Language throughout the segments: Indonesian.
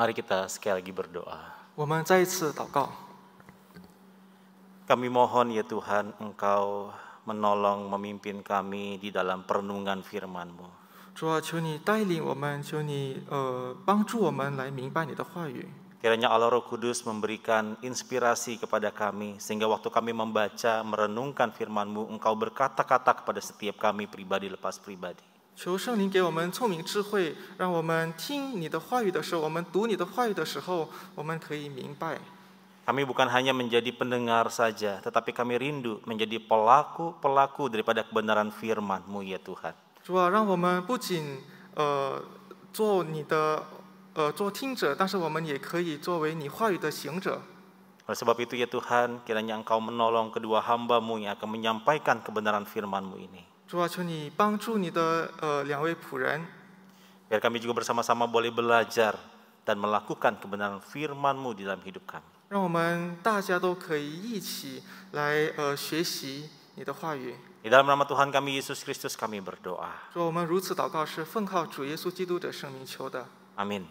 Mari kita sekali lagi berdoa. Kami mohon ya Tuhan, Engkau menolong memimpin kami di dalam perenungan firman-Mu. Kiranya Allah Roh Kudus memberikan inspirasi kepada kami sehingga waktu kami membaca, merenungkan firman-Mu, Engkau berkata-kata kepada setiap kami pribadi lepas pribadi. 求圣灵给我们聪明智慧，让我们听你的话语的时候，我们读你的话语的时候，我们可以明白。Kami bukan hanya menjadi pendengar saja, tetapi kami rindu menjadi pelaku-pelaku daripada kebenaran firman-Mu ya Tuhan. Oleh sebab itu ya Tuhan, kiranya Engkau menolong kedua hamba-Mu yang akan menyampaikan kebenaran firman-Mu ini. 主啊，求你帮助你的呃两位仆人，biar kami juga bersama-sama boleh belajar dan melakukan kebenaran firman-Mu di dalam hidup kami. di dalam nama Tuhan kami Yesus Kristus kami berdoa. Amin.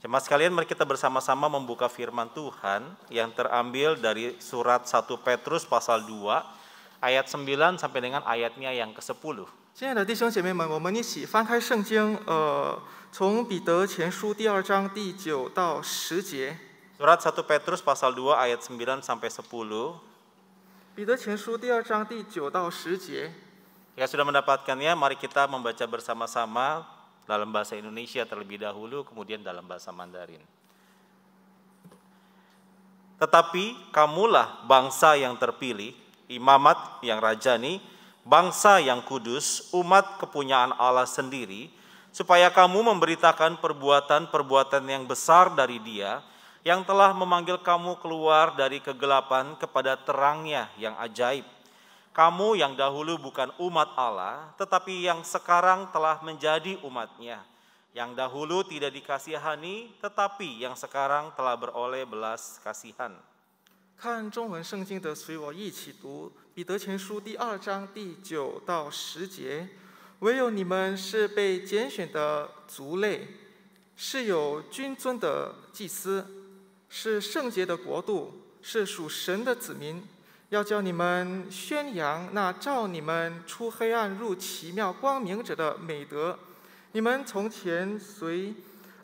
Cuma sekalian, mari kita bersama-sama membuka firman Tuhan yang terambil dari surat 1 Petrus pasal 2 ayat 9 sampai dengan ayatnya yang ke-10. 亲爱的弟兄姐妹们，我们一起翻开圣经，呃，从彼得前书第二章第九到十节。Surat 1 Petrus pasal 2 ayat 9 sampai 10. 彼得前书第二章第九到十节。Jika sudah mendapatkannya, mari kita membaca bersama-sama dalam bahasa Indonesia terlebih dahulu, kemudian dalam bahasa Mandarin. Tetapi kamulah bangsa yang terpilih, imamat yang rajani, bangsa yang kudus, umat kepunyaan Allah sendiri, supaya kamu memberitakan perbuatan-perbuatan yang besar dari Dia yang telah memanggil kamu keluar dari kegelapan kepada terangnya yang ajaib. Kamu yang dahulu bukan umat Allah, tetapi yang sekarang telah menjadi umatnya. Yang dahulu tidak dikasihani, tetapi yang sekarang telah beroleh belas kasihan.' 看中文圣经的，随我一起读《彼得前书》第二章第九到十节：唯有你们是被拣选的族类，是有君尊的祭司，是圣洁的国度，是属神的子民。要叫你们宣扬那照你们出黑暗入奇妙光明者的美德。你们从前随，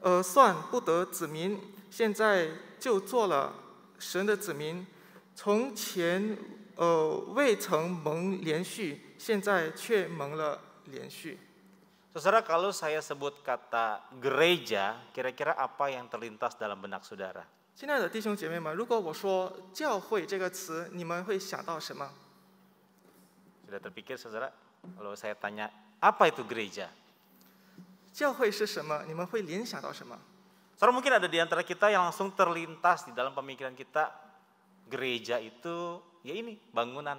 呃，算不得子民，现在就做了。神的子民，从前呃未曾蒙连续，现在却蒙了连续。Saudara, kalau saya sebut kata gereja, kira-kira apa yang terlintas dalam benak saudara? 亲爱的弟兄姐妹们，如果我说“教会”这个词，你们会想到什么？Sudah terpikir saudara? Kalau saya tanya, apa itu gereja? 教会是什么？你们会联想到什么？saya mungkin ada di antara kita yang langsung terlintas di dalam pemikiran kita gereja itu ya ini bangunan.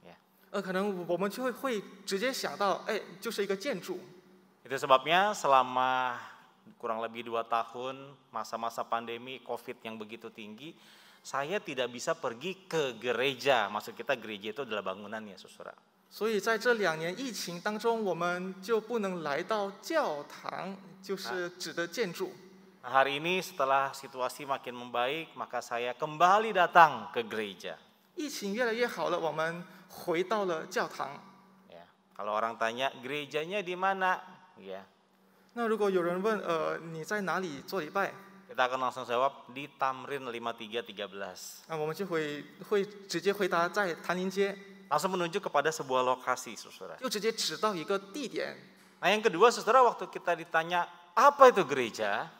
Ya. Eh, itu sebabnya selama kurang lebih dua tahun masa-masa pandemi COVID yang begitu tinggi, saya tidak bisa pergi ke gereja. Maksud kita gereja itu adalah bangunan ya, saudara. Jadi, Nah, hari ini setelah situasi makin membaik, maka saya kembali datang ke gereja. Ya, kalau orang tanya gerejanya di mana, ya. Nah, kita akan langsung jawab di Tamrin 5313. Nah, langsung menuju kepada sebuah lokasi, saudara. Nah, yang kedua, saudara, waktu kita ditanya apa itu gereja,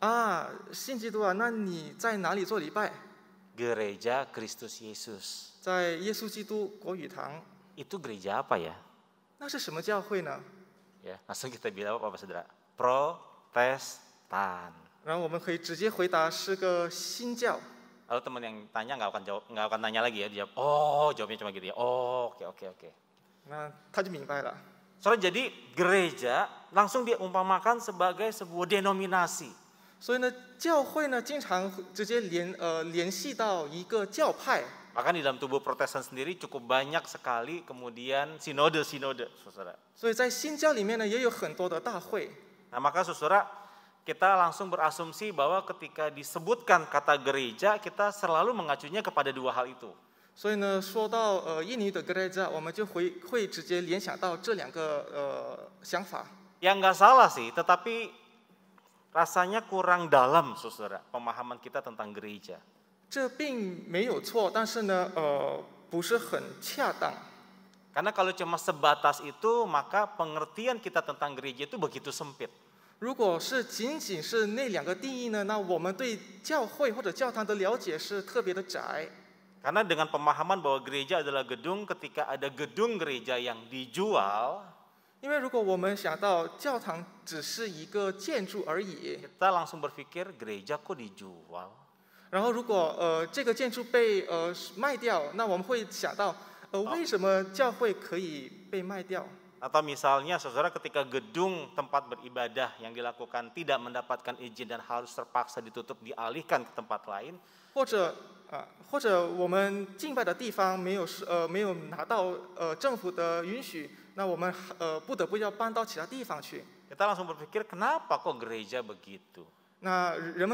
啊，信基督啊，那你在哪里做礼拜？Gereja Kristus Yesus. 在耶稣基督国语堂。Itu gereja apa ya? 那是什么教会呢？Ya, langsung kita bilang apa, Pak Saudara? Protestan. 然后我们可以直接回答是个新教。Lalu teman yang tanya nggak akan jawab nggak akan nanya lagi ya dia oh jawabnya cuma gitu ya oh oke okay, oke okay, oke. Okay. Nah, lah. Soalnya jadi gereja langsung diumpamakan sebagai sebuah denominasi. 所以呢，教会呢经常直接联呃联系到一个教派。Bahkan di dalam tubuh Protestan sendiri cukup banyak sekali kemudian sinode-sinode, saudara. maka saudara kita langsung berasumsi bahwa ketika disebutkan kata gereja, kita selalu mengacunya kepada dua hal itu. 所以呢，说到呃印尼的 gereja，我们就会会直接联想到这两个呃想法。Yang nggak salah sih, tetapi rasanya kurang dalam, saudara, pemahaman kita tentang gereja. Karena kalau cuma sebatas itu, maka pengertian kita tentang gereja itu begitu sempit. Karena dengan pemahaman bahwa gereja adalah gedung, ketika ada gedung gereja yang dijual, 因为如果我们想到教堂只是一个建筑而已，kita langsung berpikir gereja kok dijual。然后如果呃这个建筑被呃卖掉，那我们会想到呃为什么教会可以被卖掉？Atau misalnya saudara ketika gedung tempat beribadah yang dilakukan tidak mendapatkan izin dan harus terpaksa ditutup dialihkan ke tempat lain. 或者啊，或者我们敬拜的地方没有呃没有拿到呃政府的允许。那我们呃不得不要搬到其他地方去。Kita langsung berpikir kenapa kok gereja begitu? ini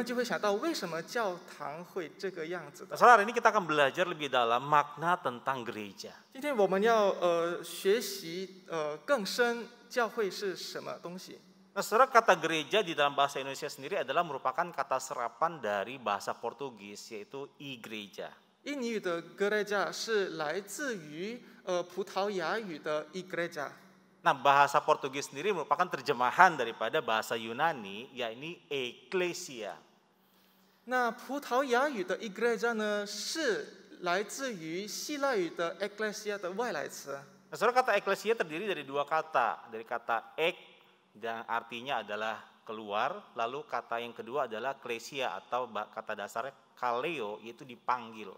kita akan belajar lebih dalam makna tentang gereja. kata gereja di dalam bahasa Indonesia sendiri adalah merupakan kata serapan dari bahasa Portugis yaitu i gereja. 印尼语的 gereja 是来自于呃葡萄牙语的 igreja。Nah, bahasa Portugis sendiri merupakan terjemahan daripada bahasa Yunani, yakni eklesia. Nah, 葡萄牙语的 igreja 呢，是来自于希腊语的 eklesia 的外来词。Nah, saudara kata eklesia terdiri dari dua kata, dari kata ek dan artinya adalah keluar, lalu kata yang kedua adalah klesia atau kata dasarnya kaleo yaitu dipanggil.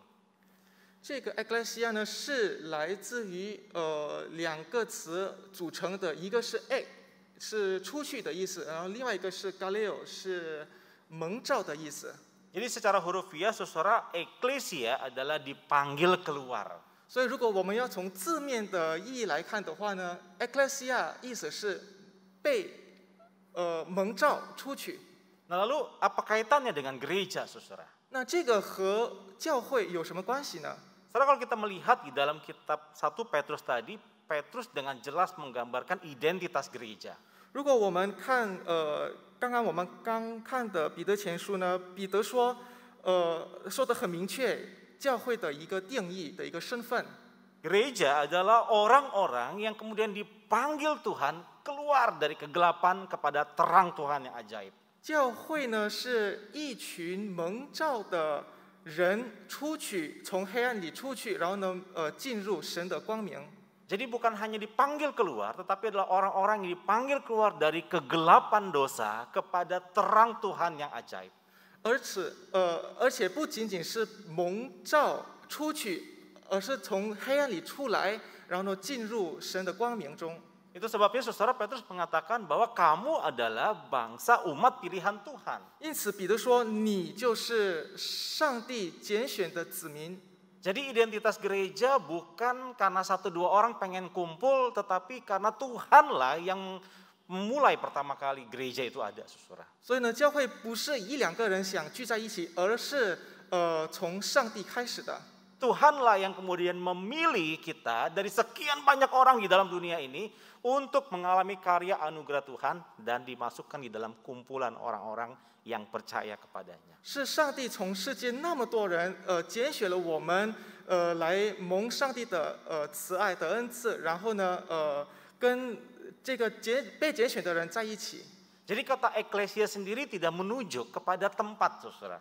这个 ecclesia 呢是来自于呃两个词组成的一个是 e 是出去的意思，然后另外一个是 galio 是蒙召的意思。jadi secara hurufiah, s e s u a r a eklesia adalah dipanggil keluar. 所以如果我们要从字面的意义来看的话呢，ecclesia 意思是被呃蒙召出去。nah lalu apa kaitannya dengan gereja, s u s a r a 那这个和教会有什么关系呢？Sekarang kalau kita melihat di dalam kitab 1 Petrus tadi, Petrus dengan jelas menggambarkan identitas gereja. Gereja adalah orang-orang yang kemudian dipanggil Tuhan keluar dari kegelapan kepada terang Tuhan yang ajaib. 教会呢是一群蒙召的。人出去，从黑暗里出去，然后呢，呃，进入神的光明。jadi bukan hanya dipanggil keluar tetapi adalah orang-orang yang dipanggil keluar dari kegelapan dosa kepada terang Tuhan yang ajaib。而且，呃，而且不仅仅是蒙召出去，而是从黑暗里出来，然后呢，进入神的光明中。Itu sebabnya saudara Petrus mengatakan bahwa kamu adalah bangsa umat pilihan Tuhan. Jadi identitas gereja bukan karena satu dua orang pengen kumpul, tetapi karena Tuhanlah yang mulai pertama kali gereja itu ada, saudara. 所以呢，教会不是一两个人想聚在一起，而是呃从上帝开始的。Tuhanlah yang kemudian memilih kita dari sekian banyak orang di dalam dunia ini untuk mengalami karya anugerah Tuhan dan dimasukkan di dalam kumpulan orang-orang yang percaya kepadanya. Jadi kata eklesia sendiri tidak menuju kepada tempat, saudara.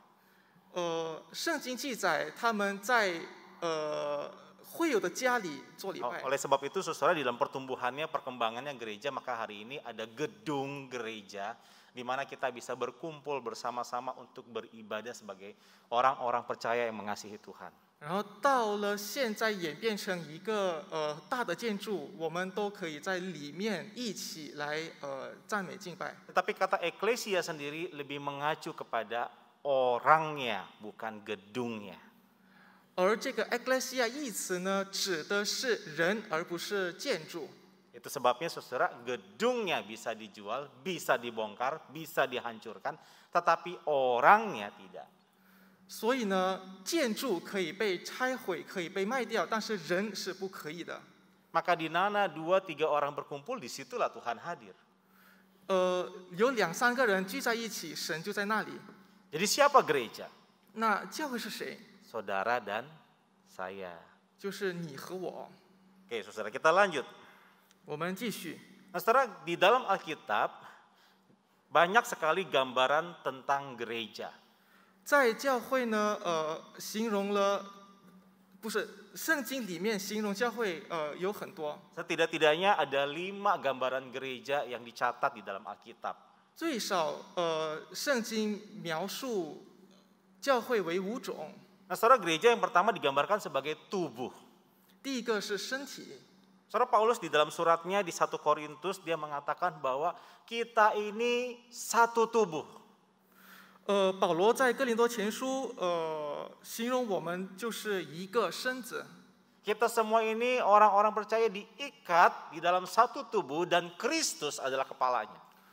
呃，圣经记载他们在呃会有的家里做礼拜。Oleh sebab itu, saudara dalam pertumbuhannya, perkembangannya gereja, maka hari ini ada gedung gereja di mana kita bisa berkumpul bersama-sama untuk beribadah sebagai orang-orang percaya yang mengasihi Tuhan. 然后到了现在演变成一个呃大的建筑，我们都可以在里面一起来呃赞美敬拜。Tapi kata eklesia sendiri lebih mengacu kepada orangnya, bukan gedungnya. 而这个 “ecclesia” 一词呢，指的是人，而不是建筑。Itu sebabnya saudara gedungnya bisa dijual, bisa dibongkar, bisa dihancurkan, tetapi orangnya tidak. 所以呢，建筑可以被拆毁，可以被卖掉，但是人是不可以的。Maka di mana dua tiga orang berkumpul, disitulah Tuhan hadir. 呃，有两三个人聚在一起，神就在那里。jadi siapa gereja? Nah, saudara dan saya. Oke, saudara kita lanjut. Nah, saudara di dalam Alkitab banyak sekali gambaran tentang gereja. 在教会呢，呃，形容了，不是圣经里面形容教会，呃，有很多。Setidak-tidaknya ada lima gambaran gereja yang dicatat di dalam Alkitab. 最少呃，圣经描述教会为五种。Nah, saudara gereja yang pertama digambarkan sebagai tubuh. 第一个是身体。Saudara Paulus di dalam suratnya di 1 Korintus dia mengatakan bahwa kita ini satu tubuh. 呃，保罗在哥林多前书呃形容我们就是一个身子。Kita semua ini orang-orang percaya diikat di dalam satu tubuh dan Kristus adalah kepalanya.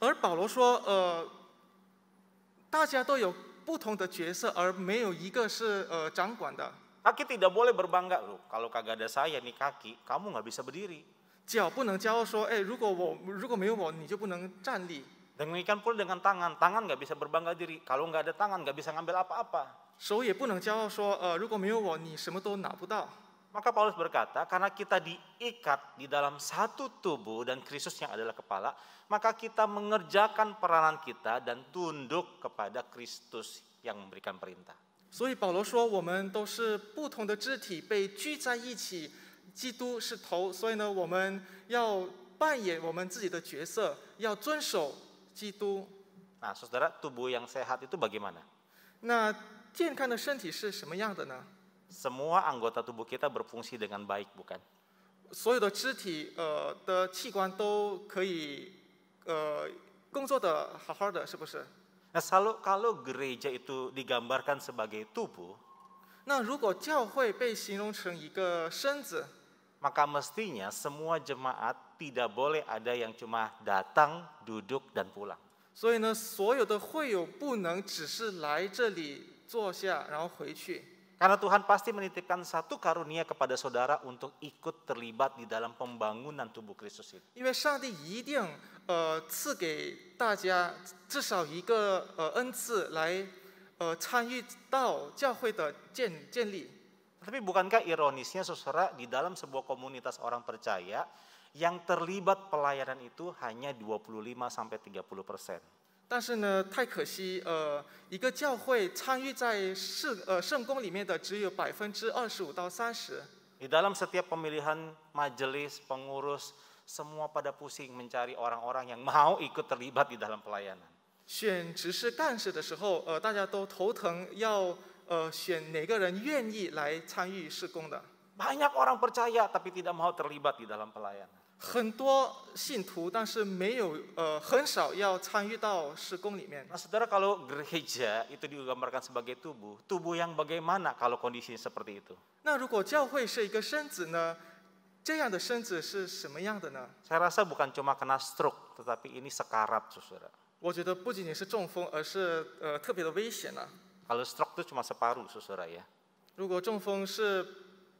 而保罗说，呃，大家都有不同的角色，而没有一个是呃掌管的。Kaki tidak boleh berbangga loh. Kalau kagak ada saya nih kaki, kamu nggak bisa berdiri. 脚不能骄傲说，哎，如果我如果没有我，你就不能站立。Dan demikian pula dengan tangan. Tangan nggak bisa berbangga diri. Kalau nggak ada tangan, nggak bisa ngambil apa-apa. 手也不能骄傲说，呃，如果没有我，你什么都拿不到。maka Paulus berkata, karena kita diikat di dalam satu tubuh dan Kristus yang adalah kepala, maka kita mengerjakan peranan kita dan tunduk kepada Kristus yang memberikan perintah. Paulus 所以保罗说，我们都是不同的肢体被聚在一起，基督是头，所以呢，我们要扮演我们自己的角色，要遵守基督。Nah, saudara, tubuh yang sehat itu bagaimana? 那健康的身体是什么样的呢？semua anggota tubuh kita berfungsi dengan baik, bukan? Nah, selalu, kalau gereja itu digambarkan sebagai tubuh, maka mestinya semua jemaat tidak boleh ada yang cuma datang, duduk, dan pulang. 所以呢，所有的会友不能只是来这里坐下，然后回去。karena Tuhan pasti menitipkan satu karunia kepada saudara untuk ikut terlibat di dalam pembangunan tubuh Kristus ini. Tapi bukankah ironisnya saudara di dalam sebuah komunitas orang percaya yang terlibat pelayanan itu hanya 25 sampai 30 persen? 但是呢，太可惜，呃，一个教会参与在圣呃圣公里面的只有百分之二十五到三十。Di dalam setiap pemilihan majelis pengurus semua pada pusing mencari orang-orang yang mau ikut terlibat di dalam pelayanan. 选执事干事的时候，呃，大家都头疼要，要呃选哪个人愿意来参与施工的。Banyak orang percaya tapi tidak mau terlibat di dalam pelayanan. 很多信徒，但是没有呃很少要参与到施工里面。Nah, saudara kalau gereja itu digambarkan sebagai tubuh, tubuh yang bagaimana kalau kondisinya seperti itu? rasa bukan cuma kena stroke, tetapi ini sekarat, saudara. stroke itu cuma separuh, saudara ya. 如果中风是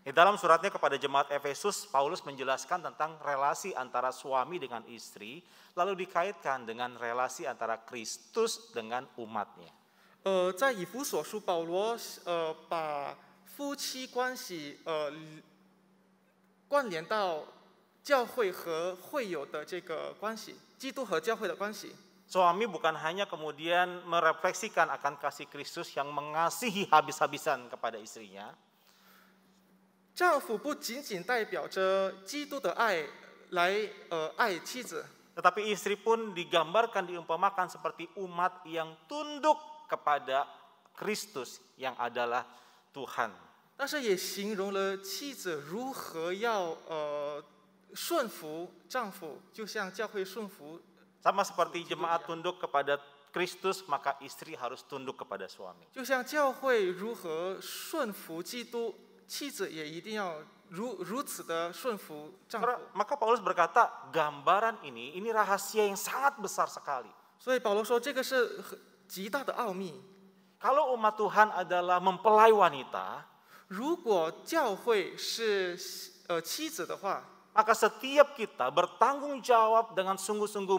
Di dalam suratnya kepada jemaat Efesus, Paulus menjelaskan tentang relasi antara suami dengan istri, lalu dikaitkan dengan relasi antara Kristus dengan umatnya. Suami bukan hanya kemudian merefleksikan akan kasih Kristus yang mengasihi habis-habisan kepada istrinya. 丈夫不仅仅代表着基督的爱来呃爱妻子，tetapi istri pun digambarkan diumpamakan seperti umat yang tunduk kepada Kristus yang adalah Tuhan. Sama seperti jemaat tunduk kepada Kristus maka istri harus tunduk kepada suami. suami. 妻子也一定要如如此的顺服丈夫。Maka Paulus berkata, gambaran ini ini rahasia yang sangat besar sekali. umat Tuhan adalah mempelai wanita, 如果教会是呃妻子的话。maka setiap kita bertanggung jawab dengan sungguh-sungguh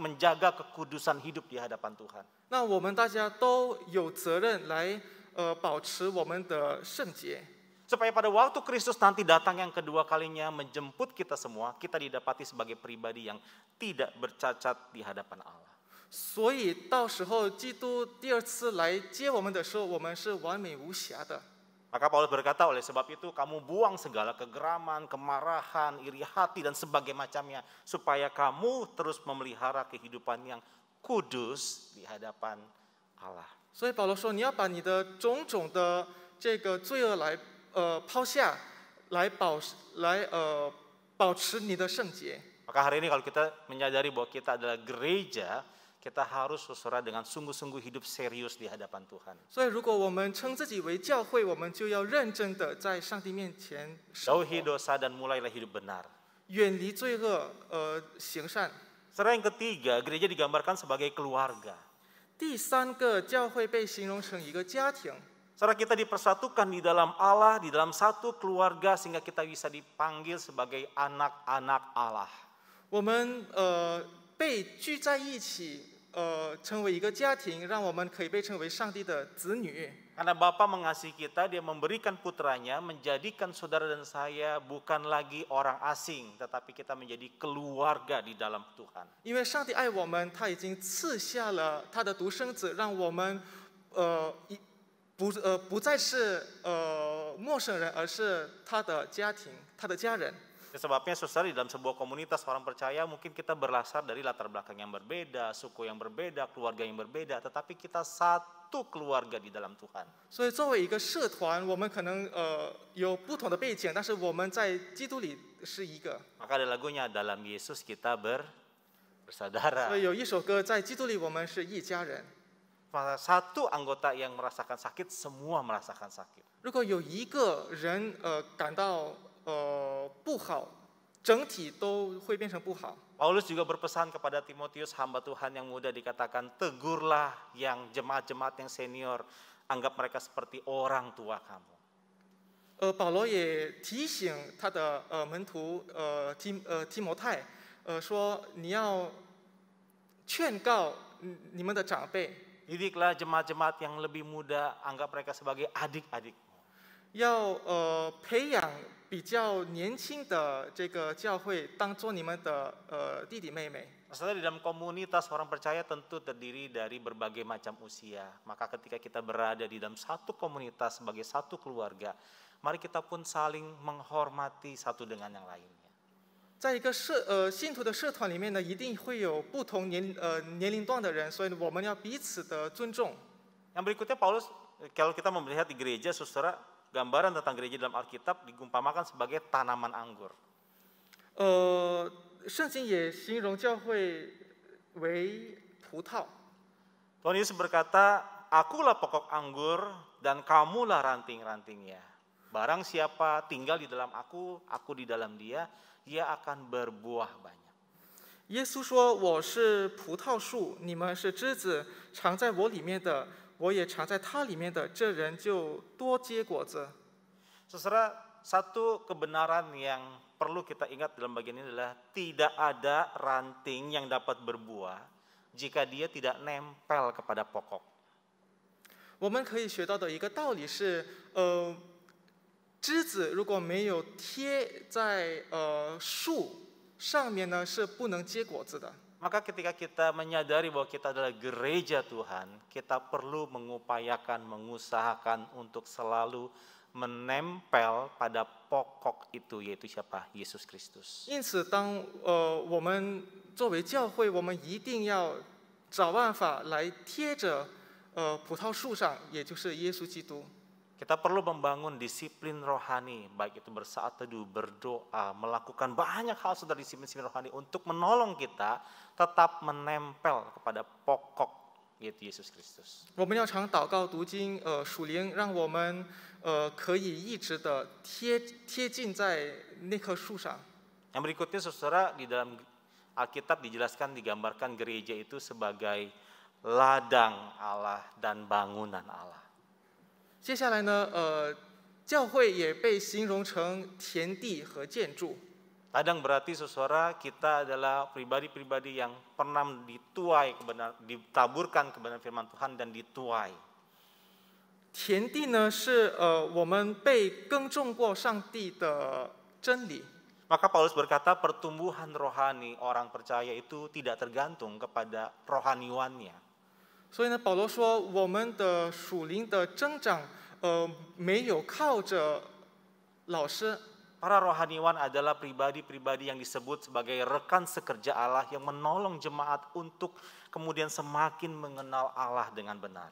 menjaga kekudusan hidup di hadapan Tuhan. Nah, kita 我们大家都有责任来呃保持我们的圣洁。Supaya pada waktu Kristus nanti datang yang kedua kalinya menjemput kita semua, kita didapati sebagai pribadi yang tidak bercacat di hadapan Allah. Maka Paulus berkata, oleh sebab itu kamu buang segala kegeraman, kemarahan, iri hati dan sebagainya macamnya supaya kamu terus memelihara kehidupan yang kudus di hadapan Allah. 呃抛下来保来呃保持你的圣洁。Maka hari ini kalau kita menyadari bahwa kita adalah gereja, kita harus bersorak dengan sungguh-sungguh hidup serius di hadapan Tuhan. Jauhi dosa dan mulailah hidup benar. yang ketiga, gereja digambarkan sebagai keluarga. 第三个，教会被形容成一个家庭。Saudara kita dipersatukan di dalam Allah, di dalam satu keluarga sehingga kita bisa dipanggil sebagai anak-anak Allah. Karena Bapak mengasihi kita, Dia memberikan putranya, menjadikan saudara dan saya bukan lagi orang asing, tetapi kita menjadi keluarga di dalam Tuhan. Karena kita, kita memberikan mengasihi Putranya, saudara dan saya bukan lagi orang asing, tetapi menjadi keluarga di dalam Tuhan. 不呃不再是呃陌生人，而是他的家庭、他的家人。Sebabnya susah di dalam sebuah komunitas orang percaya mungkin kita berasal dari latar belakang yang berbeda, suku yang berbeda, keluarga yang berbeda, tetapi kita satu keluarga di dalam Tuhan. sebagai kita satu 所以作为一个社团，我们可能呃有不同的背景，但是我们在基督里是一个。Maka ada lagunya dalam Yesus kita ber bersaudara satu anggota yang merasakan sakit, semua merasakan sakit. Paulus juga berpesan kepada Timotius hamba Tuhan yang muda dikatakan tegurlah yang jemaat-jemaat yang senior, anggap mereka seperti orang tua kamu. Paulus Didiklah jemaat-jemaat yang lebih muda, anggap mereka sebagai adik-adik. 要呃培养比较年轻的这个教会当做你们的呃弟弟妹妹。Setelah eh, di dalam komunitas orang percaya tentu terdiri dari berbagai macam usia. Maka ketika kita berada di dalam satu komunitas sebagai satu keluarga, mari kita pun saling menghormati satu dengan yang lain. 在一个社呃信徒的社团里面呢，一定会有不同年呃年龄段的人，所以我们要彼此的尊重。Yang berikutnya Paulus eh, kalau kita melihat di gereja saudara gambaran tentang gereja dalam Alkitab digumpamakan sebagai tanaman anggur. 呃，圣经也形容教会为葡萄。Tuhan Yesus berkata, "Akulah pokok anggur dan kamulah ranting-rantingnya. Barang siapa tinggal di dalam aku, aku di dalam dia, ia akan berbuah banyak. 耶稣说：“我是葡萄树，你们是枝子，藏在我里面的，我也藏在它里面的，这人就多结果子。” Saudara, satu kebenaran yang perlu kita ingat dalam bagian ini adalah tidak ada ranting yang dapat berbuah jika dia tidak nempel kepada pokok. 我们可以学到的一个道理是，呃，枝子如果没有贴在呃树上面呢，是不能结果子的。maka ketika kita menyadari bahwa kita adalah gereja Tuhan, kita perlu mengupayakan, mengusahakan untuk selalu menempel pada pokok itu, yaitu siapa Yesus Kristus。因此，当呃我们作为教会，我们一定要找办法来贴着呃葡萄树上，也就是耶稣基督。Kita perlu membangun disiplin rohani, baik itu bersaat teduh, berdoa, melakukan banyak hal sudah disiplin disiplin rohani untuk menolong kita tetap menempel kepada pokok yaitu Yesus Kristus. Yang berikutnya saudara di dalam Alkitab dijelaskan digambarkan gereja itu sebagai ladang Allah dan bangunan Allah. 接下来呢，呃，教会也被形容成田地和建筑。Kadang berarti sesuara kita adalah pribadi-pribadi yang pernah dituai kebenar, ditaburkan kebenaran firman Tuhan dan dituai. 田地呢是呃我们被耕种过上帝的真理。Maka Paulus berkata pertumbuhan rohani orang percaya itu tidak tergantung kepada rohaniwannya. 所以呢，保罗说，我们的属灵的增长，呃，没有靠着老师。Para rohaniwan adalah pribadi-pribadi yang disebut sebagai rekan sekerja Allah yang menolong jemaat untuk kemudian semakin mengenal Allah dengan benar.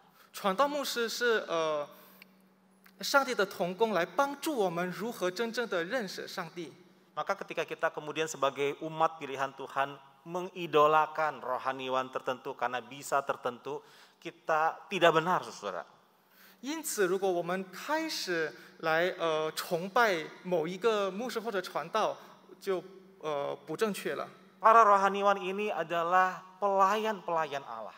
Maka ketika kita kemudian sebagai umat pilihan Tuhan mengidolakan rohaniwan tertentu karena bisa tertentu, kita tidak benar, saudara. 因此，如果我们开始来呃崇拜某一个牧师或者传道，就呃不正确了。Para rohaniwan ini adalah pelayan-pelayan Allah.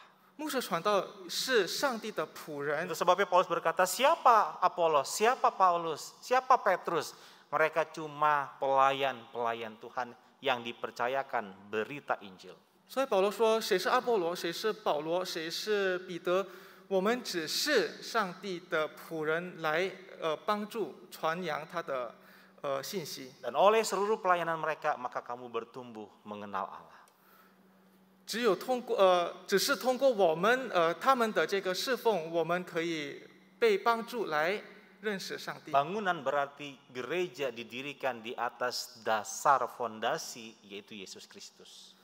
sebabnya Paulus berkata, siapa Apolos, siapa Paulus, siapa Petrus? Mereka cuma pelayan-pelayan Tuhan yang dipercayakan berita Injil. Dan oleh seluruh pelayanan mereka, maka kamu bertumbuh mengenal Allah. 只有通过呃，只是通过我们呃他们的这个侍奉，我们可以被帮助来 Bangunan berarti gereja didirikan di atas dasar fondasi yaitu Yesus Kristus.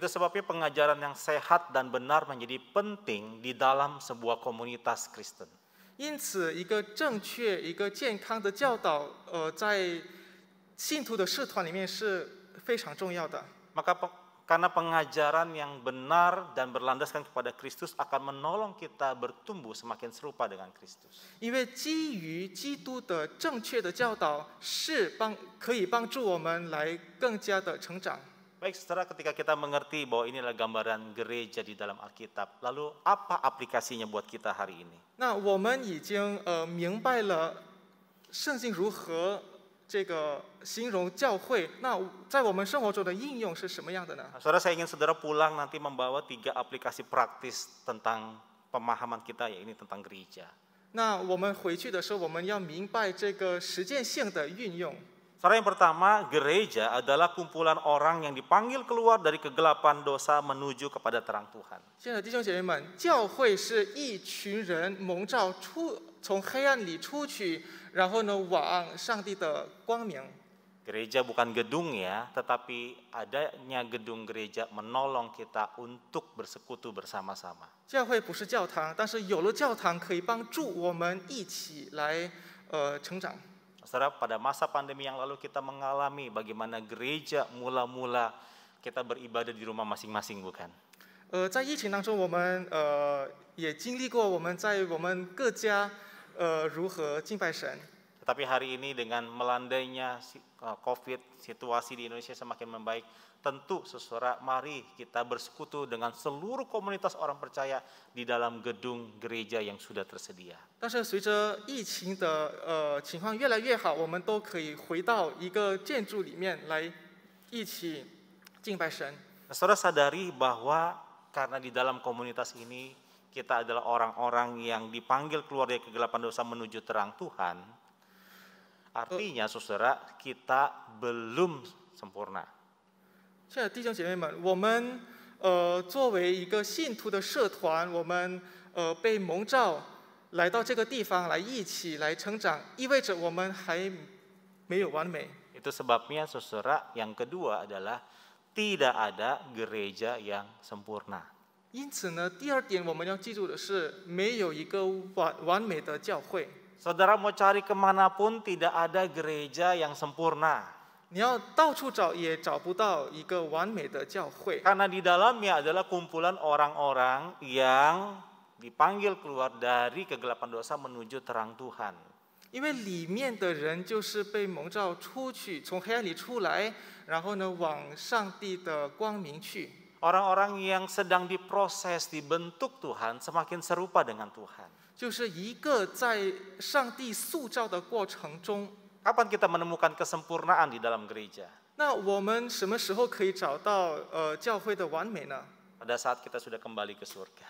sebabnya pengajaran yang sehat dan benar menjadi penting di dalam sebuah komunitas Kristen. 因此，一个正确、一个健康的教导，呃，在信徒的社团里面是非常重要的。Maka karena pengajaran yang benar dan berlandaskan kepada Kristus akan menolong kita bertumbuh semakin serupa dengan Kristus. Baik, setelah ketika kita mengerti bahwa ini adalah gambaran gereja di dalam Alkitab, lalu apa aplikasinya buat kita hari ini? Nah, kita sudah 那我们已经呃明白了圣经如何这个形容教会，那在我们生活中的应用是什么样的呢？Saudara saya ingin saudara pulang nanti membawa tiga aplikasi praktis tentang pemahaman kita ya ini tentang gereja. yang pertama, gereja adalah kumpulan orang yang dipanggil keluar dari kegelapan dosa menuju kepada terang Tuhan. 从黑暗里出去，然后呢往上帝的光明。Gereja bukan gedung ya, tetapi adanya gedung gereja menolong kita untuk bersekutu bersama-sama. 教会不是教堂，但是有了教堂可以帮助我们一起来呃成长。Saudara, pada masa pandemi yang lalu kita mengalami bagaimana gereja mula-mula kita beribadah di rumah masing-masing, bukan? 呃，在疫情当中，我们呃也经历过我们在我们各家 tetapi hari ini dengan melandainya eh, COVID, situasi di Indonesia semakin membaik, tentu sesuara mari kita bersekutu dengan seluruh komunitas orang percaya di dalam gedung gereja yang sudah tersedia. 但是随着疫情的呃情况越来越好，我们都可以回到一个建筑里面来一起敬拜神。Saudara sadari bahwa karena di dalam komunitas ini kita adalah orang-orang yang dipanggil keluar dari kegelapan dosa menuju terang Tuhan, artinya saudara kita belum sempurna. 亲爱的弟兄姐妹们，我们呃作为一个信徒的社团，我们呃被蒙召来到这个地方来一起来成长，意味着我们还没有完美。Itu sebabnya saudara yang kedua adalah tidak ada gereja yang sempurna. 因此呢，第二点我们要记住的是，没有一个完完美的教会。Saudara, mau cari kemanapun tidak ada gereja yang sempurna。你要到处找也找不到一个完美的教会。Karena di dalamnya adalah kumpulan orang-orang yang dipanggil keluar dari kegelapan dosa menuju terang Tuhan。因为里面的人就是被蒙召出去，从黑暗里出来，然后呢，往上帝的光明去。orang-orang yang sedang diproses, dibentuk Tuhan, semakin serupa dengan Tuhan. Kapan kita menemukan kesempurnaan di dalam gereja? Pada saat kita sudah kembali ke surga.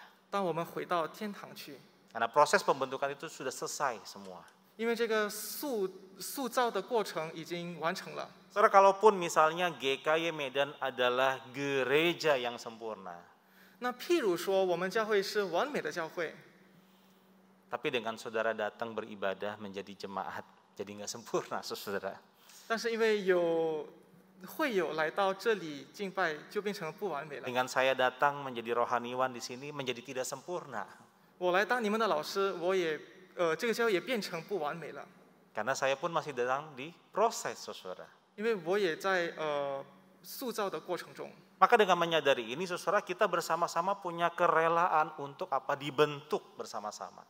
Karena proses pembentukan itu sudah selesai semua. Saudara, kalaupun misalnya GKY Medan adalah gereja yang sempurna. Tapi dengan saudara datang beribadah menjadi jemaat, jadi nggak sempurna, saudara. dengan saya datang menjadi rohaniwan di sini menjadi tidak sempurna. Karena saya pun masih dalam di proses, saudara. 因为我也在呃塑造的过程中。Maka dengan menyadari ini, saudara kita bersama-sama punya kerelaan untuk apa dibentuk bersama-sama.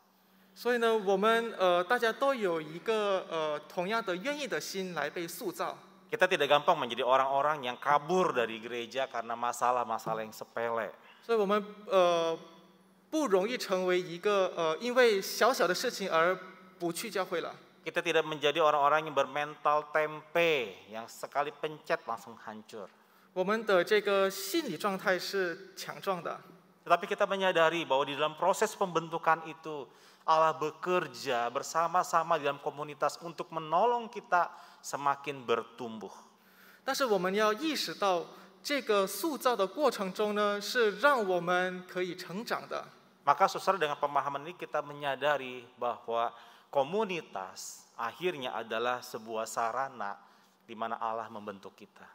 所以呢，我们呃大家都有一个呃同样的愿意的心来被塑造。Kita tidak gampang menjadi orang-orang yang kabur dari gereja karena masalah-masalah yang sepele. 不容易成为一个呃因为小小的事情而不去教会了。Kita tidak menjadi orang-orang yang bermental tempe yang sekali pencet langsung hancur. 我们的这个心理状态是强壮的。Tetapi kita menyadari bahwa di dalam proses pembentukan itu Allah bekerja bersama-sama di dalam komunitas untuk menolong kita semakin bertumbuh. 但是我们要意识到，这个塑造的过程中呢，是让我们可以成长的。maka sesuai dengan pemahaman ini kita menyadari bahwa komunitas akhirnya adalah sebuah sarana di mana Allah membentuk kita.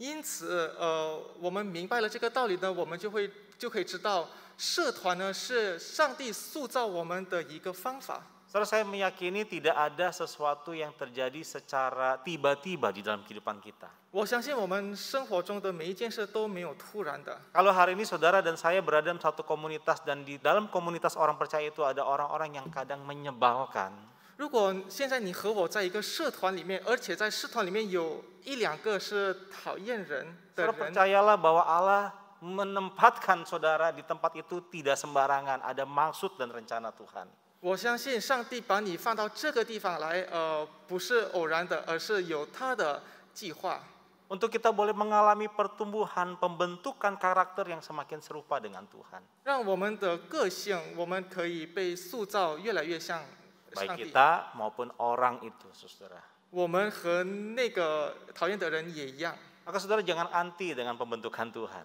因此，呃，我们明白了这个道理呢，我们就会就可以知道，社团呢是上帝塑造我们的一个方法。Saudara saya meyakini tidak ada sesuatu yang terjadi secara tiba-tiba di dalam kehidupan kita. Kalau hari ini saudara dan saya berada dalam satu komunitas dan di dalam komunitas orang percaya itu ada orang-orang yang kadang menyebalkan. percayalah bahwa Allah menempatkan saudara di tempat itu tidak sembarangan, ada maksud dan rencana Tuhan. 我相信上帝把你放到这个地方来，呃，不是偶然的，而是有他的计划。Untuk kita boleh mengalami pertumbuhan pembentukan karakter yang semakin serupa dengan Tuhan. 让我们的个性，我们可以被塑造越来越像 Baik kita maupun orang itu, saudara. saudara jangan anti dengan pembentukan Tuhan.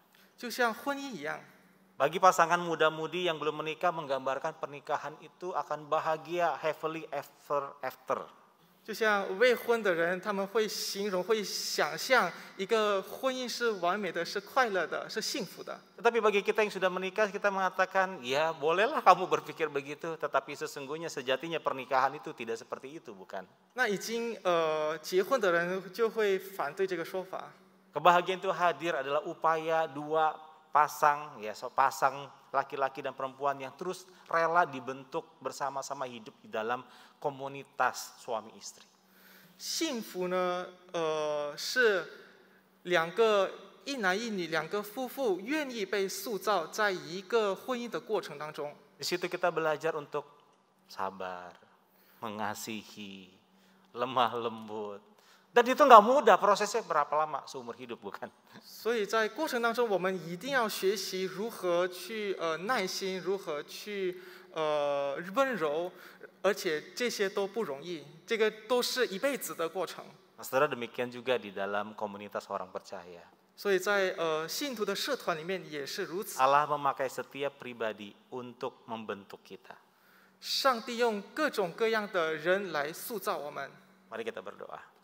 Bagi pasangan muda-mudi yang belum menikah menggambarkan pernikahan itu akan bahagia happily ever after. 就像未婚的人，他们会形容、会想象一个婚姻是完美的、是快乐的、是幸福的。Tetapi bagi kita yang sudah menikah, kita mengatakan, ya bolehlah kamu berpikir begitu, tetapi sesungguhnya sejatinya pernikahan itu tidak seperti itu, bukan? 那已经呃结婚的人就会反对这个说法。Kebahagiaan itu hadir adalah upaya dua pasang ya pasang laki-laki dan perempuan yang terus rela dibentuk bersama-sama hidup di dalam komunitas suami istri. 幸福呢，呃，是两个一男一女两个夫妇愿意被塑造在一个婚姻的过程当中。Di situ kita belajar untuk sabar, mengasihi, lemah lembut, dan itu nggak mudah prosesnya berapa lama seumur hidup bukan? 所以在过程当中，我们一定要学习如何去呃耐心，如何去呃温柔，而且这些都不容易，这个都是一辈子的过程。Saudara demikian juga di dalam komunitas orang percaya. Allah memakai setiap pribadi untuk membentuk kita. Mari kita berdoa.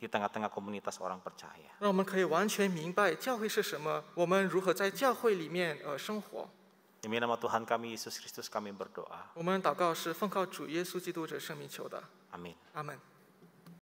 di tengah-tengah komunitas orang percaya. Demi nama Tuhan kami Yesus Kristus kami berdoa. Amin. Amin.